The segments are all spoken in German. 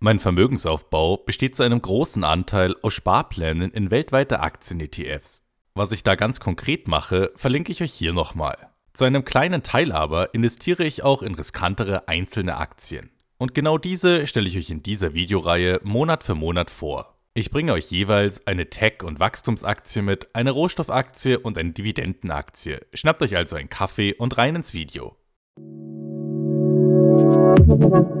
Mein Vermögensaufbau besteht zu einem großen Anteil aus Sparplänen in weltweite Aktien-ETFs. Was ich da ganz konkret mache, verlinke ich euch hier nochmal. Zu einem kleinen Teil aber investiere ich auch in riskantere einzelne Aktien. Und genau diese stelle ich euch in dieser Videoreihe Monat für Monat vor. Ich bringe euch jeweils eine Tech- und Wachstumsaktie mit, eine Rohstoffaktie und eine Dividendenaktie. Schnappt euch also einen Kaffee und rein ins Video. Musik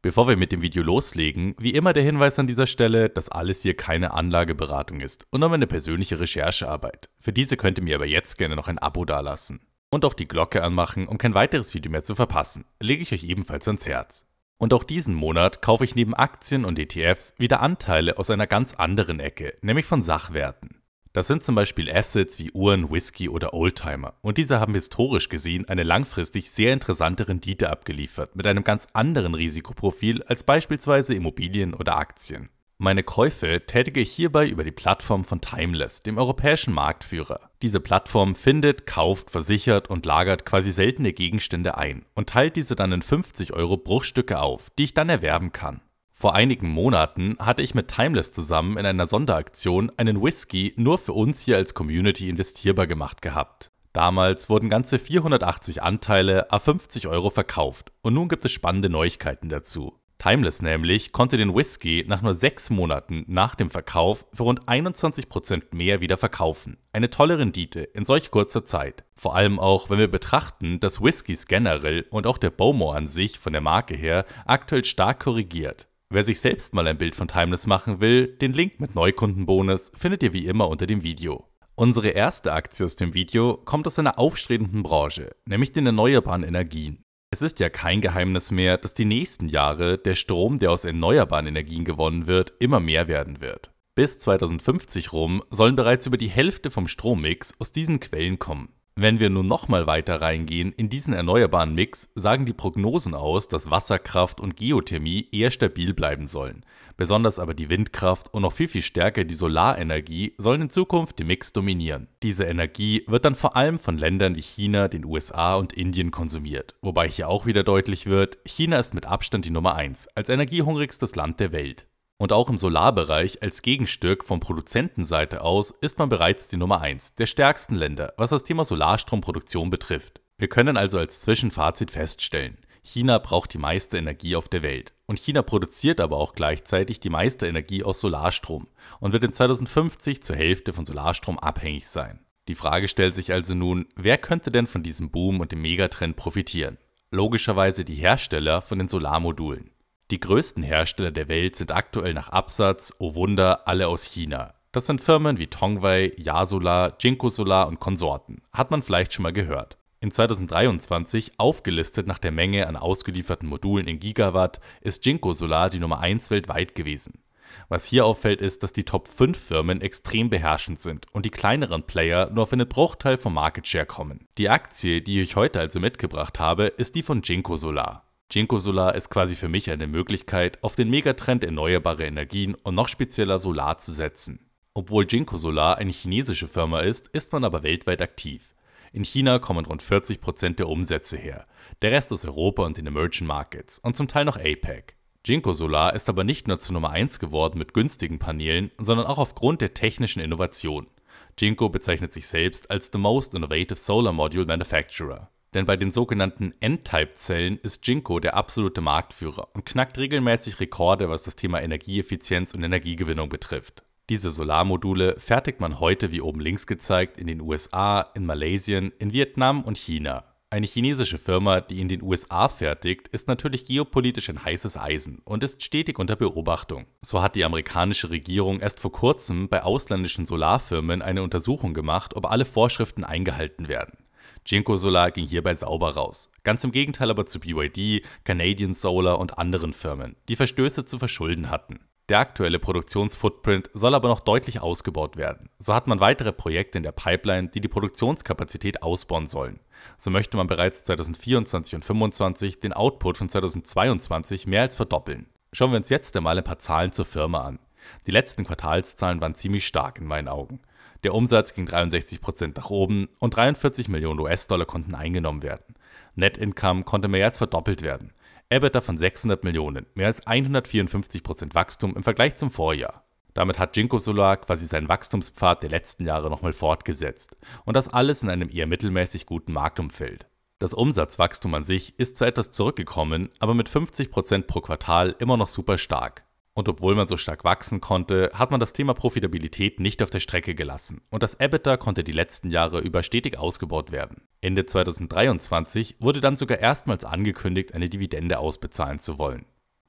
Bevor wir mit dem Video loslegen, wie immer der Hinweis an dieser Stelle, dass alles hier keine Anlageberatung ist und nur meine persönliche Recherchearbeit. Für diese könnt ihr mir aber jetzt gerne noch ein Abo dalassen. Und auch die Glocke anmachen, um kein weiteres Video mehr zu verpassen, lege ich euch ebenfalls ans Herz. Und auch diesen Monat kaufe ich neben Aktien und ETFs wieder Anteile aus einer ganz anderen Ecke, nämlich von Sachwerten. Das sind zum Beispiel Assets wie Uhren, Whisky oder Oldtimer. Und diese haben historisch gesehen eine langfristig sehr interessante Rendite abgeliefert, mit einem ganz anderen Risikoprofil als beispielsweise Immobilien oder Aktien. Meine Käufe tätige ich hierbei über die Plattform von Timeless, dem europäischen Marktführer. Diese Plattform findet, kauft, versichert und lagert quasi seltene Gegenstände ein und teilt diese dann in 50 Euro Bruchstücke auf, die ich dann erwerben kann. Vor einigen Monaten hatte ich mit Timeless zusammen in einer Sonderaktion einen Whisky nur für uns hier als Community investierbar gemacht gehabt. Damals wurden ganze 480 Anteile a 50 Euro verkauft und nun gibt es spannende Neuigkeiten dazu. Timeless nämlich konnte den Whisky nach nur 6 Monaten nach dem Verkauf für rund 21% mehr wieder verkaufen. Eine tolle Rendite in solch kurzer Zeit. Vor allem auch, wenn wir betrachten, dass Whiskys generell und auch der Bowmore an sich von der Marke her aktuell stark korrigiert. Wer sich selbst mal ein Bild von Timeless machen will, den Link mit Neukundenbonus findet ihr wie immer unter dem Video. Unsere erste Aktie aus dem Video kommt aus einer aufstrebenden Branche, nämlich den erneuerbaren Energien. Es ist ja kein Geheimnis mehr, dass die nächsten Jahre der Strom, der aus erneuerbaren Energien gewonnen wird, immer mehr werden wird. Bis 2050 rum sollen bereits über die Hälfte vom Strommix aus diesen Quellen kommen. Wenn wir nun nochmal weiter reingehen in diesen erneuerbaren Mix, sagen die Prognosen aus, dass Wasserkraft und Geothermie eher stabil bleiben sollen. Besonders aber die Windkraft und noch viel viel stärker die Solarenergie sollen in Zukunft den Mix dominieren. Diese Energie wird dann vor allem von Ländern wie China, den USA und Indien konsumiert, wobei hier auch wieder deutlich wird, China ist mit Abstand die Nummer 1 als energiehungrigstes Land der Welt. Und auch im Solarbereich als Gegenstück von Produzentenseite aus ist man bereits die Nummer 1 der stärksten Länder, was das Thema Solarstromproduktion betrifft. Wir können also als Zwischenfazit feststellen, China braucht die meiste Energie auf der Welt. Und China produziert aber auch gleichzeitig die meiste Energie aus Solarstrom und wird in 2050 zur Hälfte von Solarstrom abhängig sein. Die Frage stellt sich also nun, wer könnte denn von diesem Boom und dem Megatrend profitieren? Logischerweise die Hersteller von den Solarmodulen. Die größten Hersteller der Welt sind aktuell nach Absatz, oh Wunder, alle aus China. Das sind Firmen wie Tongwei, Yasolar, Jinko Solar und Konsorten. Hat man vielleicht schon mal gehört. In 2023, aufgelistet nach der Menge an ausgelieferten Modulen in Gigawatt, ist Jinko Solar die Nummer 1 weltweit gewesen. Was hier auffällt, ist, dass die Top 5 Firmen extrem beherrschend sind und die kleineren Player nur auf einen Bruchteil vom Market Share kommen. Die Aktie, die ich euch heute also mitgebracht habe, ist die von Jinko Solar. Jinko Solar ist quasi für mich eine Möglichkeit, auf den Megatrend erneuerbare Energien und noch spezieller Solar zu setzen. Obwohl Jinko Solar eine chinesische Firma ist, ist man aber weltweit aktiv. In China kommen rund 40% der Umsätze her, der Rest aus Europa und den Emerging Markets und zum Teil noch APEC. Jinko Solar ist aber nicht nur zur Nummer 1 geworden mit günstigen Paneelen, sondern auch aufgrund der technischen Innovation. Jinko bezeichnet sich selbst als the most innovative solar module manufacturer denn bei den sogenannten N-Type-Zellen ist Jinko der absolute Marktführer und knackt regelmäßig Rekorde, was das Thema Energieeffizienz und Energiegewinnung betrifft. Diese Solarmodule fertigt man heute, wie oben links gezeigt, in den USA, in Malaysia, in Vietnam und China. Eine chinesische Firma, die in den USA fertigt, ist natürlich geopolitisch ein heißes Eisen und ist stetig unter Beobachtung. So hat die amerikanische Regierung erst vor kurzem bei ausländischen Solarfirmen eine Untersuchung gemacht, ob alle Vorschriften eingehalten werden. Jinko Solar ging hierbei sauber raus. Ganz im Gegenteil aber zu BYD, Canadian Solar und anderen Firmen, die Verstöße zu verschulden hatten. Der aktuelle Produktionsfootprint soll aber noch deutlich ausgebaut werden. So hat man weitere Projekte in der Pipeline, die die Produktionskapazität ausbauen sollen. So möchte man bereits 2024 und 2025 den Output von 2022 mehr als verdoppeln. Schauen wir uns jetzt einmal ein paar Zahlen zur Firma an. Die letzten Quartalszahlen waren ziemlich stark in meinen Augen. Der Umsatz ging 63 nach oben und 43 Millionen US-Dollar konnten eingenommen werden. Net Income konnte mehr als verdoppelt werden. EBITDA von 600 Millionen, mehr als 154 Wachstum im Vergleich zum Vorjahr. Damit hat Jinko Solar quasi seinen Wachstumspfad der letzten Jahre nochmal fortgesetzt. Und das alles in einem eher mittelmäßig guten Marktumfeld. Das Umsatzwachstum an sich ist zwar etwas zurückgekommen, aber mit 50% pro Quartal immer noch super stark. Und obwohl man so stark wachsen konnte, hat man das Thema Profitabilität nicht auf der Strecke gelassen und das EBITDA konnte die letzten Jahre über stetig ausgebaut werden. Ende 2023 wurde dann sogar erstmals angekündigt, eine Dividende ausbezahlen zu wollen.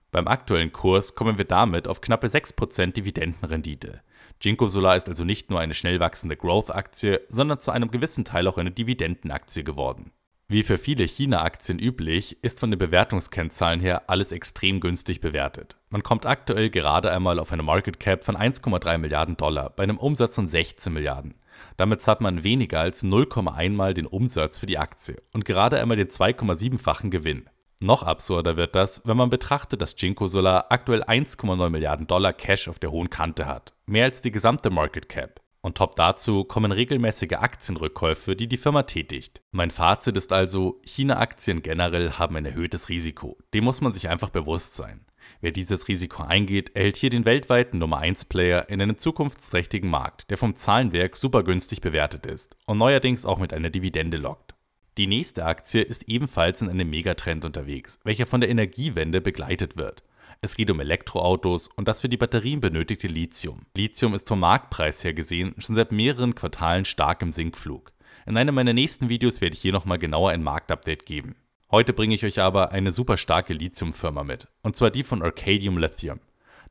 Beim aktuellen Kurs kommen wir damit auf knappe 6% Dividendenrendite. Jinko Solar ist also nicht nur eine schnell wachsende Growth-Aktie, sondern zu einem gewissen Teil auch eine Dividendenaktie geworden. Wie für viele China-Aktien üblich, ist von den Bewertungskennzahlen her alles extrem günstig bewertet. Man kommt aktuell gerade einmal auf eine Market Cap von 1,3 Milliarden Dollar bei einem Umsatz von 16 Milliarden. Damit zahlt man weniger als 0,1 mal den Umsatz für die Aktie und gerade einmal den 2,7-fachen Gewinn. Noch absurder wird das, wenn man betrachtet, dass Jinko Solar aktuell 1,9 Milliarden Dollar Cash auf der hohen Kante hat, mehr als die gesamte Market Cap. Und top dazu kommen regelmäßige Aktienrückkäufe, die die Firma tätigt. Mein Fazit ist also, China-Aktien generell haben ein erhöhtes Risiko. Dem muss man sich einfach bewusst sein. Wer dieses Risiko eingeht, erhält hier den weltweiten Nummer 1 Player in einem zukunftsträchtigen Markt, der vom Zahlenwerk super günstig bewertet ist und neuerdings auch mit einer Dividende lockt. Die nächste Aktie ist ebenfalls in einem Megatrend unterwegs, welcher von der Energiewende begleitet wird. Es geht um Elektroautos und das für die Batterien benötigte Lithium. Lithium ist vom Marktpreis her gesehen schon seit mehreren Quartalen stark im Sinkflug. In einem meiner nächsten Videos werde ich hier nochmal genauer ein Marktupdate geben. Heute bringe ich euch aber eine super starke Lithium-Firma mit, und zwar die von Arcadium Lithium.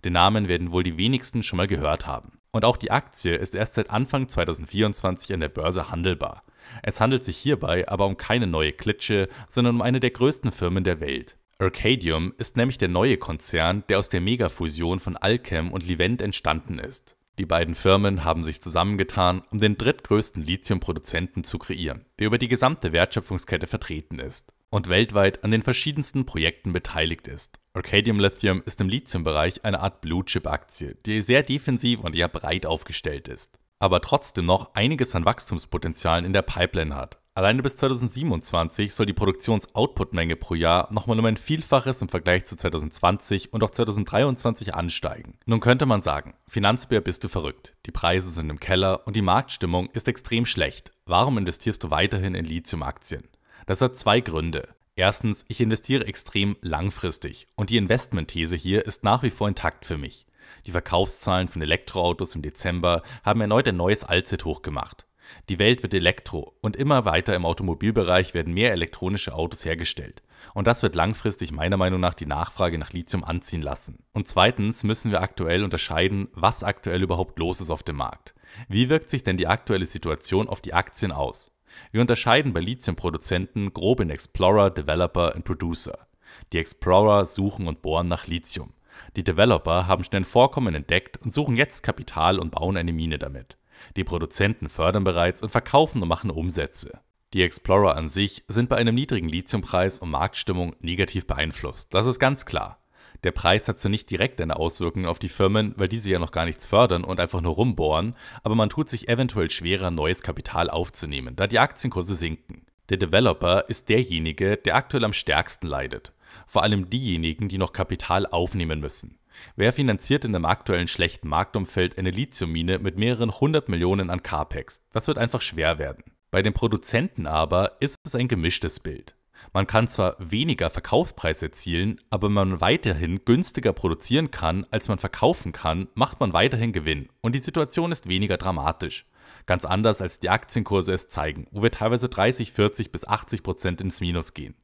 Den Namen werden wohl die wenigsten schon mal gehört haben. Und auch die Aktie ist erst seit Anfang 2024 an der Börse handelbar. Es handelt sich hierbei aber um keine neue Klitsche, sondern um eine der größten Firmen der Welt. Arcadium ist nämlich der neue Konzern, der aus der Megafusion von Alchem und Livent entstanden ist. Die beiden Firmen haben sich zusammengetan, um den drittgrößten Lithiumproduzenten zu kreieren, der über die gesamte Wertschöpfungskette vertreten ist und weltweit an den verschiedensten Projekten beteiligt ist. Arcadium Lithium ist im Lithiumbereich eine Art Blue-Chip-Aktie, die sehr defensiv und eher breit aufgestellt ist, aber trotzdem noch einiges an Wachstumspotenzialen in der Pipeline hat Alleine bis 2027 soll die Produktions-Output-Menge pro Jahr nochmal um ein Vielfaches im Vergleich zu 2020 und auch 2023 ansteigen. Nun könnte man sagen, Finanzbär bist du verrückt, die Preise sind im Keller und die Marktstimmung ist extrem schlecht. Warum investierst du weiterhin in Lithium-Aktien? Das hat zwei Gründe. Erstens, ich investiere extrem langfristig und die Investmentthese hier ist nach wie vor intakt für mich. Die Verkaufszahlen von Elektroautos im Dezember haben erneut ein neues Allzeithoch gemacht. Die Welt wird elektro und immer weiter im Automobilbereich werden mehr elektronische Autos hergestellt. Und das wird langfristig meiner Meinung nach die Nachfrage nach Lithium anziehen lassen. Und zweitens müssen wir aktuell unterscheiden, was aktuell überhaupt los ist auf dem Markt. Wie wirkt sich denn die aktuelle Situation auf die Aktien aus? Wir unterscheiden bei Lithiumproduzenten grob in Explorer, Developer und Producer. Die Explorer suchen und bohren nach Lithium. Die Developer haben schnell Vorkommen entdeckt und suchen jetzt Kapital und bauen eine Mine damit. Die Produzenten fördern bereits und verkaufen und machen Umsätze. Die Explorer an sich sind bei einem niedrigen Lithiumpreis und Marktstimmung negativ beeinflusst, das ist ganz klar. Der Preis hat zwar nicht direkt eine Auswirkung auf die Firmen, weil diese ja noch gar nichts fördern und einfach nur rumbohren, aber man tut sich eventuell schwerer, neues Kapital aufzunehmen, da die Aktienkurse sinken. Der Developer ist derjenige, der aktuell am stärksten leidet. Vor allem diejenigen, die noch Kapital aufnehmen müssen. Wer finanziert in dem aktuellen schlechten Marktumfeld eine Lithiummine mit mehreren hundert Millionen an CAPEX? Das wird einfach schwer werden. Bei den Produzenten aber ist es ein gemischtes Bild. Man kann zwar weniger Verkaufspreis erzielen, aber wenn man weiterhin günstiger produzieren kann, als man verkaufen kann, macht man weiterhin Gewinn und die Situation ist weniger dramatisch. Ganz anders als die Aktienkurse es zeigen, wo wir teilweise 30, 40 bis 80 Prozent ins Minus gehen.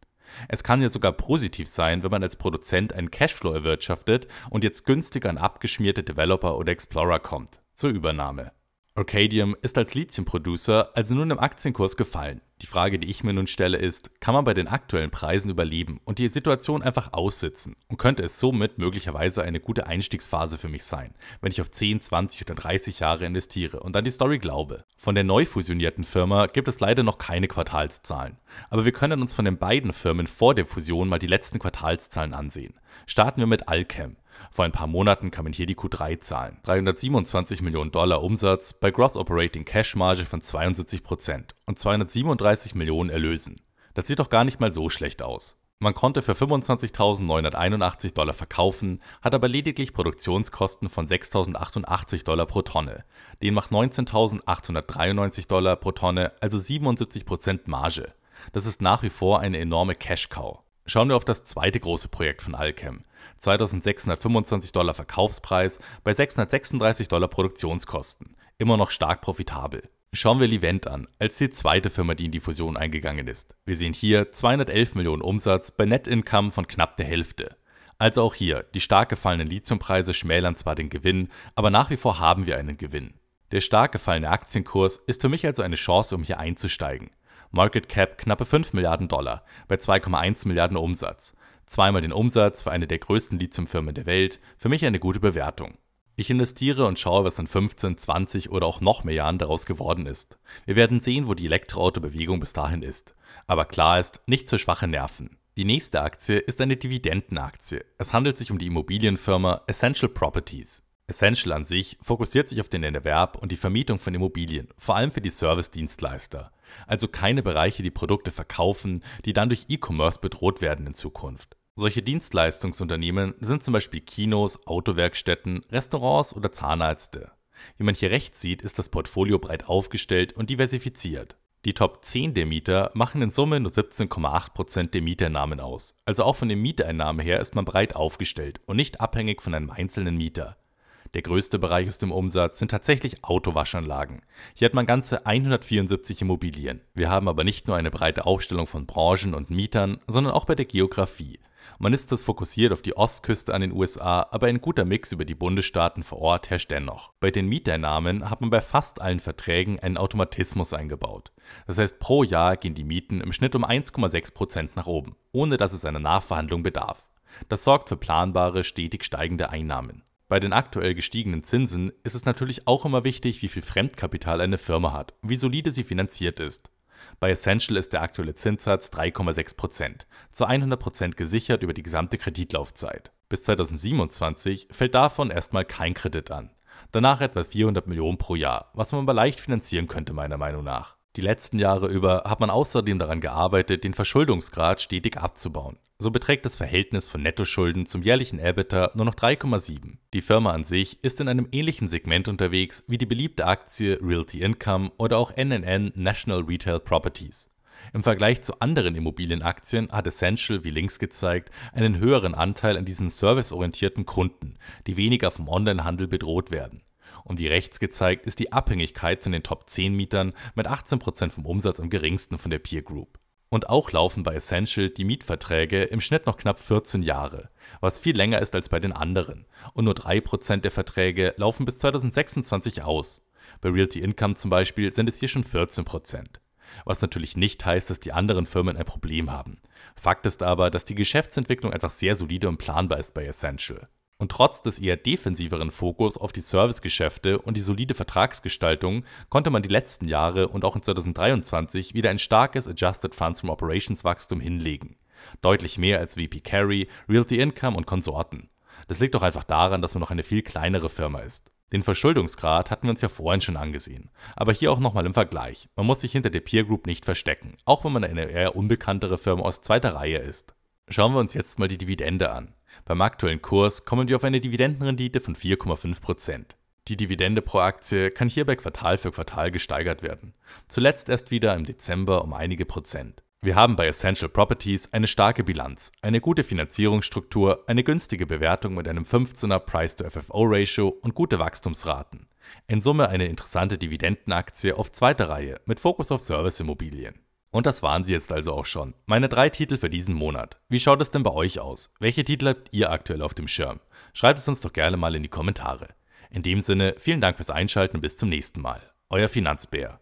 Es kann ja sogar positiv sein, wenn man als Produzent einen Cashflow erwirtschaftet und jetzt günstig an abgeschmierte Developer oder Explorer kommt. Zur Übernahme. Arcadium ist als Lithium-Producer also nun im Aktienkurs gefallen. Die Frage, die ich mir nun stelle, ist, kann man bei den aktuellen Preisen überleben und die Situation einfach aussitzen und könnte es somit möglicherweise eine gute Einstiegsphase für mich sein, wenn ich auf 10, 20 oder 30 Jahre investiere und an die Story glaube. Von der neu fusionierten Firma gibt es leider noch keine Quartalszahlen, aber wir können uns von den beiden Firmen vor der Fusion mal die letzten Quartalszahlen ansehen. Starten wir mit Alchem. Vor ein paar Monaten kamen hier die Q3-Zahlen. 327 Millionen Dollar Umsatz bei Gross Operating Cash Marge von 72% und 237 Millionen Erlösen. Das sieht doch gar nicht mal so schlecht aus. Man konnte für 25.981 Dollar verkaufen, hat aber lediglich Produktionskosten von 6.088 Dollar pro Tonne. Den macht 19.893 Dollar pro Tonne, also 77% Marge. Das ist nach wie vor eine enorme Cash-Cow. Schauen wir auf das zweite große Projekt von Alchem, 2625 Dollar Verkaufspreis bei 636 Dollar Produktionskosten. Immer noch stark profitabel. Schauen wir Livent an, als die zweite Firma, die in die Fusion eingegangen ist. Wir sehen hier 211 Millionen Umsatz bei Net Income von knapp der Hälfte. Also auch hier, die stark gefallenen Lithiumpreise schmälern zwar den Gewinn, aber nach wie vor haben wir einen Gewinn. Der stark gefallene Aktienkurs ist für mich also eine Chance, um hier einzusteigen. Market Cap knappe 5 Milliarden Dollar bei 2,1 Milliarden Umsatz zweimal den Umsatz für eine der größten Lithiumfirmen der Welt, für mich eine gute Bewertung. Ich investiere und schaue, was in 15, 20 oder auch noch mehr Jahren daraus geworden ist. Wir werden sehen, wo die Elektroauto-Bewegung bis dahin ist. Aber klar ist, nicht zu schwache Nerven. Die nächste Aktie ist eine Dividendenaktie. Es handelt sich um die Immobilienfirma Essential Properties. Essential an sich fokussiert sich auf den Erwerb und die Vermietung von Immobilien, vor allem für die Service-Dienstleister. Also keine Bereiche, die Produkte verkaufen, die dann durch E-Commerce bedroht werden in Zukunft. Solche Dienstleistungsunternehmen sind zum Beispiel Kinos, Autowerkstätten, Restaurants oder Zahnärzte. Wie man hier rechts sieht, ist das Portfolio breit aufgestellt und diversifiziert. Die Top 10 der Mieter machen in Summe nur 17,8% der Mieteinnahmen aus. Also auch von den Mieteinnahmen her ist man breit aufgestellt und nicht abhängig von einem einzelnen Mieter. Der größte Bereich aus dem Umsatz sind tatsächlich Autowaschanlagen. Hier hat man ganze 174 Immobilien. Wir haben aber nicht nur eine breite Aufstellung von Branchen und Mietern, sondern auch bei der Geografie. Man ist das fokussiert auf die Ostküste an den USA, aber ein guter Mix über die Bundesstaaten vor Ort herrscht dennoch. Bei den Mieteinnahmen hat man bei fast allen Verträgen einen Automatismus eingebaut. Das heißt, pro Jahr gehen die Mieten im Schnitt um 1,6% nach oben, ohne dass es einer Nachverhandlung bedarf. Das sorgt für planbare, stetig steigende Einnahmen. Bei den aktuell gestiegenen Zinsen ist es natürlich auch immer wichtig, wie viel Fremdkapital eine Firma hat, wie solide sie finanziert ist. Bei Essential ist der aktuelle Zinssatz 3,6%, zu 100% gesichert über die gesamte Kreditlaufzeit. Bis 2027 fällt davon erstmal kein Kredit an. Danach etwa 400 Millionen pro Jahr, was man aber leicht finanzieren könnte meiner Meinung nach. Die letzten Jahre über hat man außerdem daran gearbeitet, den Verschuldungsgrad stetig abzubauen. So beträgt das Verhältnis von Nettoschulden zum jährlichen EBITDA nur noch 3,7. Die Firma an sich ist in einem ähnlichen Segment unterwegs wie die beliebte Aktie Realty Income oder auch NNN National Retail Properties. Im Vergleich zu anderen Immobilienaktien hat Essential, wie links gezeigt, einen höheren Anteil an diesen serviceorientierten Kunden, die weniger vom Onlinehandel bedroht werden. Um die rechts gezeigt ist die Abhängigkeit von den Top 10 Mietern mit 18% vom Umsatz am geringsten von der Peer Group. Und auch laufen bei Essential die Mietverträge im Schnitt noch knapp 14 Jahre, was viel länger ist als bei den anderen. Und nur 3% der Verträge laufen bis 2026 aus. Bei Realty Income zum Beispiel sind es hier schon 14%. Was natürlich nicht heißt, dass die anderen Firmen ein Problem haben. Fakt ist aber, dass die Geschäftsentwicklung einfach sehr solide und planbar ist bei Essential. Und trotz des eher defensiveren Fokus auf die Servicegeschäfte und die solide Vertragsgestaltung konnte man die letzten Jahre und auch in 2023 wieder ein starkes Adjusted Funds from Operations Wachstum hinlegen. Deutlich mehr als VP Carry, Realty Income und Konsorten. Das liegt doch einfach daran, dass man noch eine viel kleinere Firma ist. Den Verschuldungsgrad hatten wir uns ja vorhin schon angesehen. Aber hier auch nochmal im Vergleich. Man muss sich hinter der Peer Group nicht verstecken, auch wenn man eine eher unbekanntere Firma aus zweiter Reihe ist. Schauen wir uns jetzt mal die Dividende an. Beim aktuellen Kurs kommen wir auf eine Dividendenrendite von 4,5%. Die Dividende pro Aktie kann hierbei Quartal für Quartal gesteigert werden, zuletzt erst wieder im Dezember um einige Prozent. Wir haben bei Essential Properties eine starke Bilanz, eine gute Finanzierungsstruktur, eine günstige Bewertung mit einem 15er Price-to-FFO-Ratio und gute Wachstumsraten. In Summe eine interessante Dividendenaktie auf zweiter Reihe mit Fokus auf Service-Immobilien. Und das waren sie jetzt also auch schon. Meine drei Titel für diesen Monat. Wie schaut es denn bei euch aus? Welche Titel habt ihr aktuell auf dem Schirm? Schreibt es uns doch gerne mal in die Kommentare. In dem Sinne, vielen Dank fürs Einschalten und bis zum nächsten Mal. Euer Finanzbär.